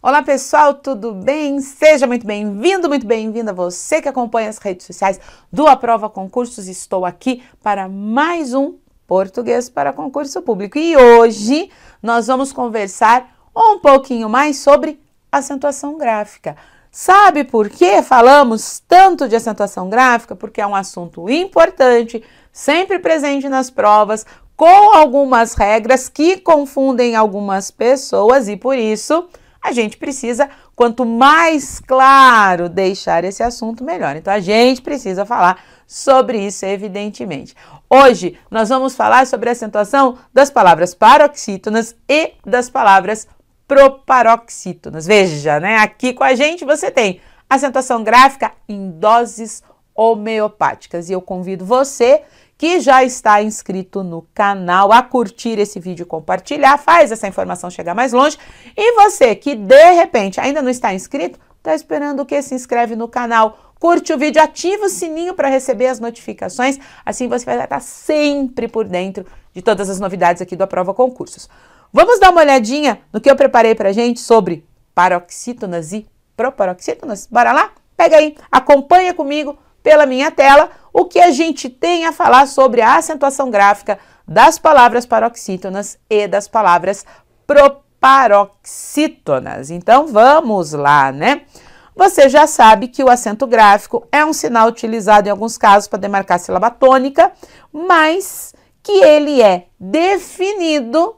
Olá pessoal, tudo bem? Seja muito bem-vindo, muito bem-vinda você que acompanha as redes sociais do Aprova Concursos. Estou aqui para mais um Português para Concurso Público e hoje nós vamos conversar um pouquinho mais sobre acentuação gráfica. Sabe por que falamos tanto de acentuação gráfica? Porque é um assunto importante, sempre presente nas provas, com algumas regras que confundem algumas pessoas e por isso a gente precisa, quanto mais claro deixar esse assunto, melhor. Então a gente precisa falar sobre isso, evidentemente. Hoje nós vamos falar sobre a acentuação das palavras paroxítonas e das palavras proparoxítonas. Veja, né? Aqui com a gente você tem acentuação gráfica em doses homeopáticas. E eu convido você que já está inscrito no canal, a curtir esse vídeo, compartilhar, faz essa informação chegar mais longe. E você que de repente ainda não está inscrito, está esperando o que? Se inscreve no canal curte o vídeo, ativa o sininho para receber as notificações, assim você vai estar sempre por dentro de todas as novidades aqui do Aprova Concursos. Vamos dar uma olhadinha no que eu preparei para gente sobre paroxítonas e proparoxítonas? Bora lá? Pega aí, acompanha comigo pela minha tela o que a gente tem a falar sobre a acentuação gráfica das palavras paroxítonas e das palavras proparoxítonas. Então vamos lá, né? Você já sabe que o acento gráfico é um sinal utilizado em alguns casos para demarcar a sílaba tônica, mas que ele é definido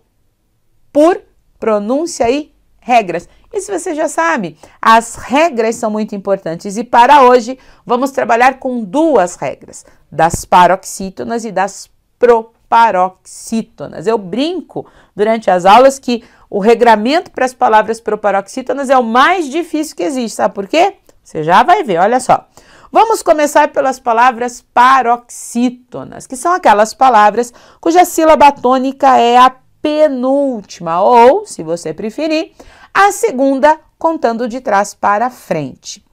por pronúncia e regras. Isso você já sabe, as regras são muito importantes e para hoje vamos trabalhar com duas regras, das paroxítonas e das proparoxítonas. Eu brinco durante as aulas que o regramento para as palavras proparoxítonas é o mais difícil que existe, sabe por quê? Você já vai ver, olha só. Vamos começar pelas palavras paroxítonas, que são aquelas palavras cuja sílaba tônica é a penúltima, ou, se você preferir, a segunda contando de trás para frente.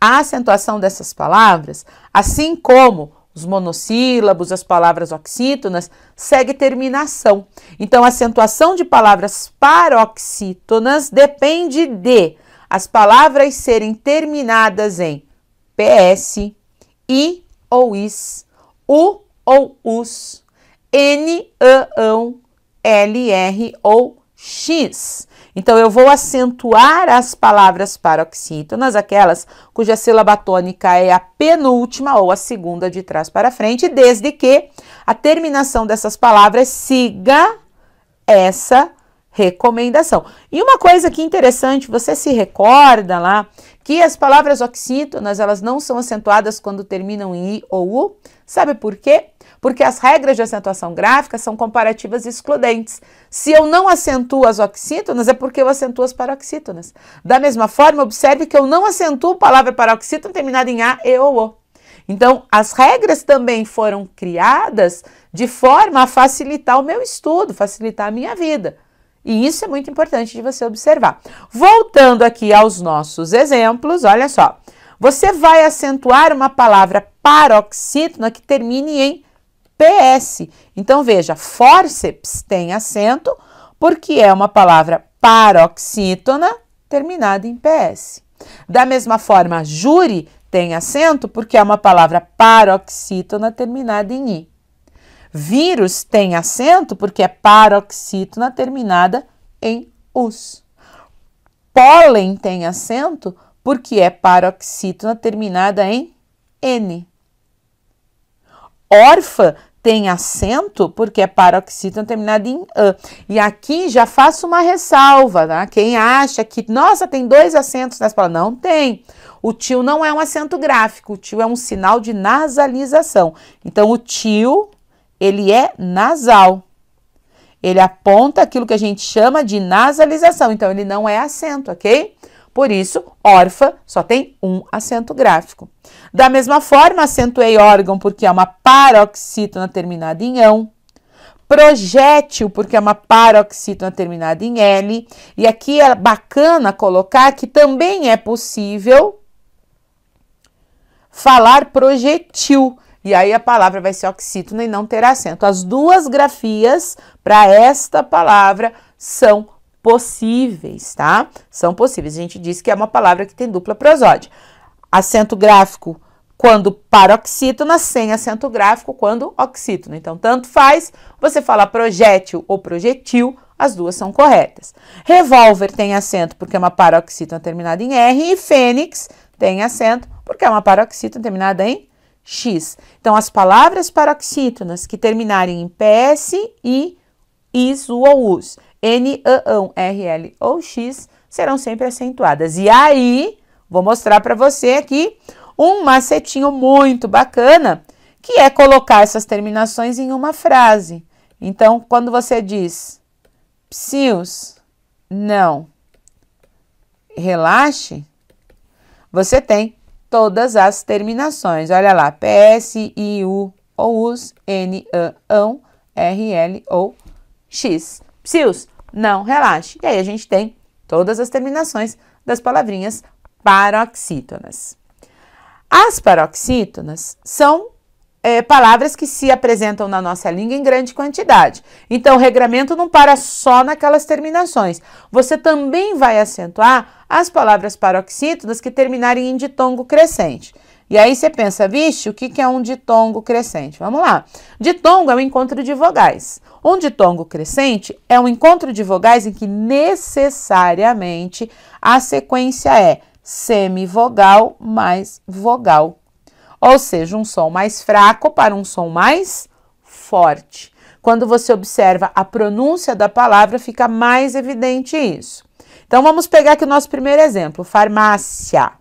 A acentuação dessas palavras, assim como os monossílabos, as palavras oxítonas, segue terminação. Então, a acentuação de palavras paroxítonas depende de as palavras serem terminadas em PS, I ou IS, U ou US, N, a, ão, r ou X. Então, eu vou acentuar as palavras paroxítonas, aquelas cuja sílaba tônica é a penúltima ou a segunda de trás para frente, desde que a terminação dessas palavras siga essa recomendação. E uma coisa que interessante, você se recorda lá que as palavras oxítonas, elas não são acentuadas quando terminam em i ou u? Sabe por quê? porque as regras de acentuação gráfica são comparativas excludentes. Se eu não acentuo as oxítonas, é porque eu acentuo as paroxítonas. Da mesma forma, observe que eu não acentuo a palavra paroxítona terminada em A, E ou O. Então, as regras também foram criadas de forma a facilitar o meu estudo, facilitar a minha vida. E isso é muito importante de você observar. Voltando aqui aos nossos exemplos, olha só. Você vai acentuar uma palavra paroxítona que termine em PS. Então veja, forceps tem acento porque é uma palavra paroxítona terminada em PS. Da mesma forma, júri tem acento porque é uma palavra paroxítona terminada em i. Vírus tem acento porque é paroxítona terminada em us. Pólen tem acento porque é paroxítona terminada em n. Órfã tem acento porque é paroxítona terminada em an. E aqui já faço uma ressalva, tá? Quem acha que, nossa, tem dois acentos nessa palavra. Não tem. O tio não é um acento gráfico, o tio é um sinal de nasalização. Então, o tio, ele é nasal. Ele aponta aquilo que a gente chama de nasalização. Então, ele não é acento, ok? Por isso, órfã só tem um acento gráfico. Da mesma forma, acentuei órgão porque é uma paroxítona terminada em ão. Projétil, porque é uma paroxítona terminada em L. E aqui é bacana colocar que também é possível falar projetil. E aí a palavra vai ser oxítona e não terá acento. As duas grafias para esta palavra são possíveis, tá? São possíveis. A gente disse que é uma palavra que tem dupla prosódia. Acento gráfico quando paroxítona, sem acento gráfico quando oxítona. Então, tanto faz você falar projétil ou projetil, as duas são corretas. Revólver tem acento porque é uma paroxítona terminada em R e fênix tem acento porque é uma paroxítona terminada em X. Então, as palavras paroxítonas que terminarem em PS e IS ou US N, ão, R, L ou X serão sempre acentuadas. E aí, vou mostrar para você aqui um macetinho muito bacana, que é colocar essas terminações em uma frase. Então, quando você diz psius, não, relaxe, você tem todas as terminações. Olha lá, p s i u ou US, N, ão, R, L ou X. Psius, não relaxe. E aí a gente tem todas as terminações das palavrinhas paroxítonas. As paroxítonas são é, palavras que se apresentam na nossa língua em grande quantidade. Então, o regramento não para só naquelas terminações. Você também vai acentuar as palavras paroxítonas que terminarem em ditongo crescente. E aí você pensa, vixe, o que é um ditongo crescente? Vamos lá. Ditongo é um encontro de vogais. Um ditongo crescente é um encontro de vogais em que necessariamente a sequência é semivogal mais vogal. Ou seja, um som mais fraco para um som mais forte. Quando você observa a pronúncia da palavra, fica mais evidente isso. Então vamos pegar aqui o nosso primeiro exemplo: farmácia.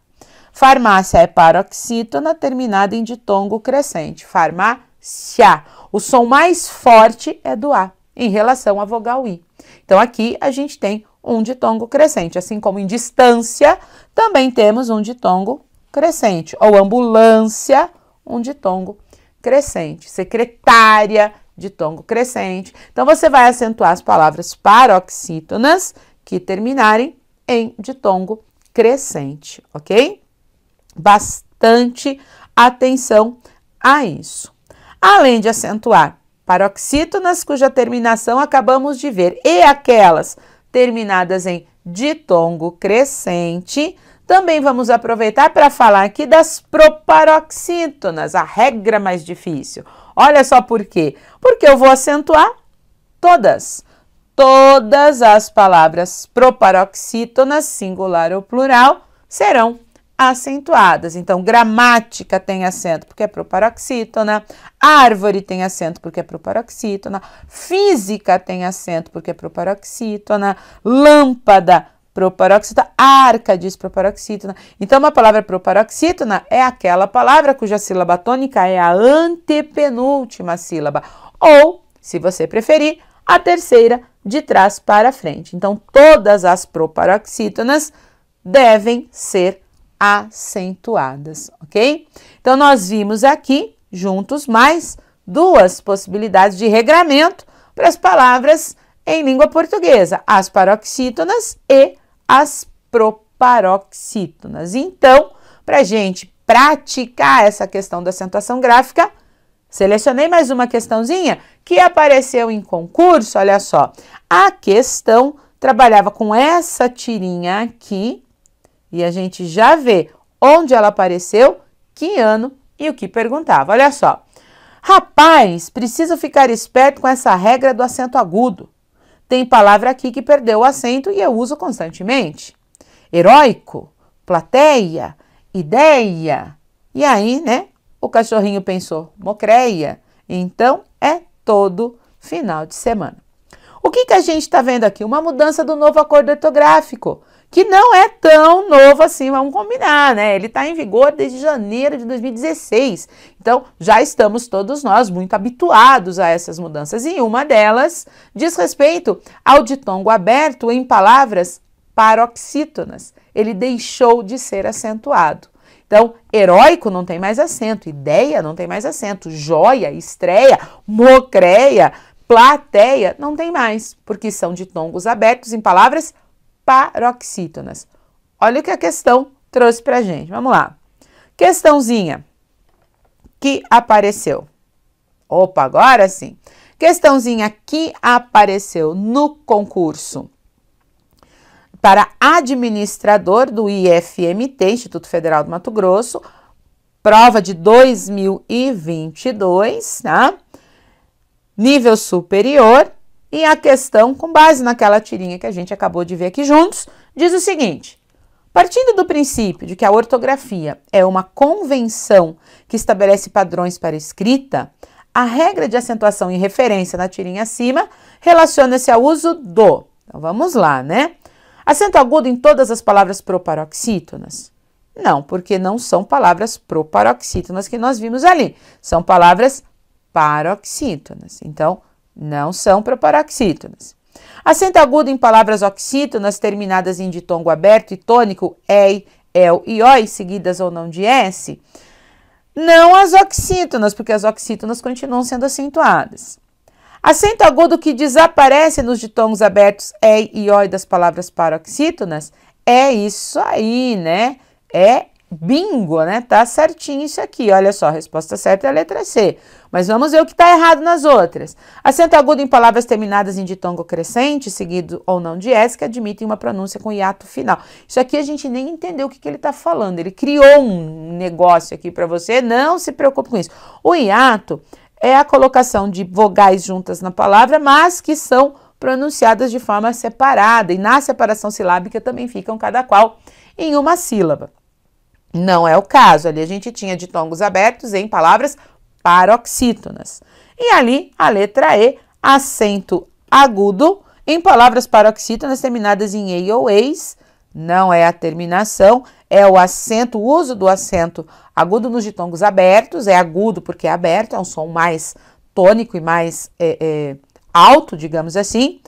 Farmácia é paroxítona terminada em ditongo crescente. Farmácia. O som mais forte é do A em relação à vogal I. Então aqui a gente tem um ditongo crescente, assim como em distância, também temos um ditongo crescente, ou ambulância, um ditongo crescente, secretária, ditongo crescente. Então você vai acentuar as palavras paroxítonas que terminarem em ditongo crescente, ok? bastante atenção a isso. Além de acentuar paroxítonas cuja terminação acabamos de ver e aquelas terminadas em ditongo crescente, também vamos aproveitar para falar aqui das proparoxítonas, a regra mais difícil. Olha só por quê? Porque eu vou acentuar todas. Todas as palavras proparoxítonas, singular ou plural, serão acentuadas. Então, gramática tem acento porque é proparoxítona, árvore tem acento porque é proparoxítona, física tem acento porque é proparoxítona, lâmpada proparoxítona, arca diz proparoxítona. Então, uma palavra proparoxítona é aquela palavra cuja sílaba tônica é a antepenúltima sílaba, ou, se você preferir, a terceira de trás para frente. Então, todas as proparoxítonas devem ser acentuadas, ok? Então, nós vimos aqui, juntos, mais duas possibilidades de regramento para as palavras em língua portuguesa, as paroxítonas e as proparoxítonas. Então, para a gente praticar essa questão da acentuação gráfica, selecionei mais uma questãozinha que apareceu em concurso, olha só. A questão trabalhava com essa tirinha aqui, e a gente já vê onde ela apareceu, que ano e o que perguntava. Olha só. Rapaz, preciso ficar esperto com essa regra do acento agudo. Tem palavra aqui que perdeu o acento e eu uso constantemente. Heróico, plateia, ideia. E aí, né? O cachorrinho pensou, mocreia. Então é todo final de semana. O que, que a gente está vendo aqui? Uma mudança do novo acordo ortográfico que não é tão novo assim, vamos combinar, né? Ele está em vigor desde janeiro de 2016. Então, já estamos todos nós muito habituados a essas mudanças. E uma delas diz respeito ao ditongo aberto em palavras paroxítonas. Ele deixou de ser acentuado. Então, heróico não tem mais acento, ideia não tem mais acento, joia, estreia, mocreia, plateia não tem mais, porque são ditongos abertos em palavras paroxítonas paroxítonas. Olha o que a questão trouxe para gente. Vamos lá. Questãozinha que apareceu. Opa, agora sim. Questãozinha que apareceu no concurso para administrador do IFMT, Instituto Federal do Mato Grosso, prova de 2022, tá? Nível superior, e a questão, com base naquela tirinha que a gente acabou de ver aqui juntos, diz o seguinte: partindo do princípio de que a ortografia é uma convenção que estabelece padrões para escrita, a regra de acentuação e referência na tirinha acima relaciona-se ao uso do. Então vamos lá, né? Acento agudo em todas as palavras proparoxítonas. Não, porque não são palavras proparoxítonas que nós vimos ali. São palavras paroxítonas. Então, não são para paroxítonas Acento agudo em palavras oxítonas terminadas em ditongo aberto e tônico, EI, EL e OI, seguidas ou não de S, não as oxítonas, porque as oxítonas continuam sendo acentuadas. Acento agudo que desaparece nos ditongos abertos EI e OI das palavras paroxítonas, é isso aí, né? É Bingo, né? Tá certinho isso aqui. Olha só, a resposta certa é a letra C. Mas vamos ver o que tá errado nas outras. Acento agudo em palavras terminadas em ditongo crescente, seguido ou não de S, que admitem uma pronúncia com hiato final. Isso aqui a gente nem entendeu o que, que ele tá falando. Ele criou um negócio aqui para você. Não se preocupe com isso. O hiato é a colocação de vogais juntas na palavra, mas que são pronunciadas de forma separada. E na separação silábica também ficam cada qual em uma sílaba. Não é o caso. Ali a gente tinha ditongos abertos em palavras paroxítonas. E ali a letra E, acento agudo em palavras paroxítonas terminadas em ei ou eis. Não é a terminação, é o acento, o uso do acento agudo nos ditongos abertos. É agudo porque é aberto, é um som mais tônico e mais é, é, alto, digamos assim,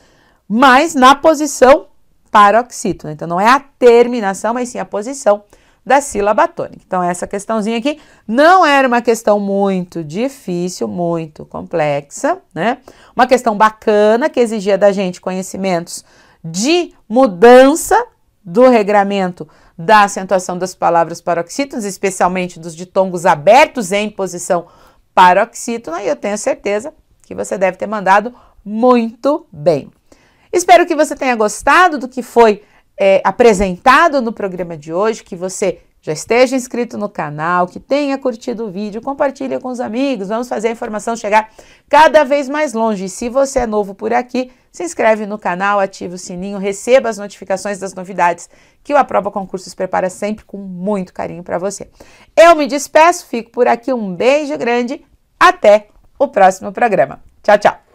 mas na posição paroxítona. Então não é a terminação, mas sim a posição da sílaba tônica. Então, essa questãozinha aqui não era uma questão muito difícil, muito complexa, né? Uma questão bacana que exigia da gente conhecimentos de mudança do regramento da acentuação das palavras paroxítonas, especialmente dos ditongos abertos em posição paroxítona, e eu tenho certeza que você deve ter mandado muito bem. Espero que você tenha gostado do que foi é, apresentado no programa de hoje, que você já esteja inscrito no canal, que tenha curtido o vídeo, compartilhe com os amigos, vamos fazer a informação chegar cada vez mais longe. E se você é novo por aqui, se inscreve no canal, ative o sininho, receba as notificações das novidades que o Aprova Concursos prepara sempre com muito carinho para você. Eu me despeço, fico por aqui, um beijo grande, até o próximo programa. Tchau, tchau!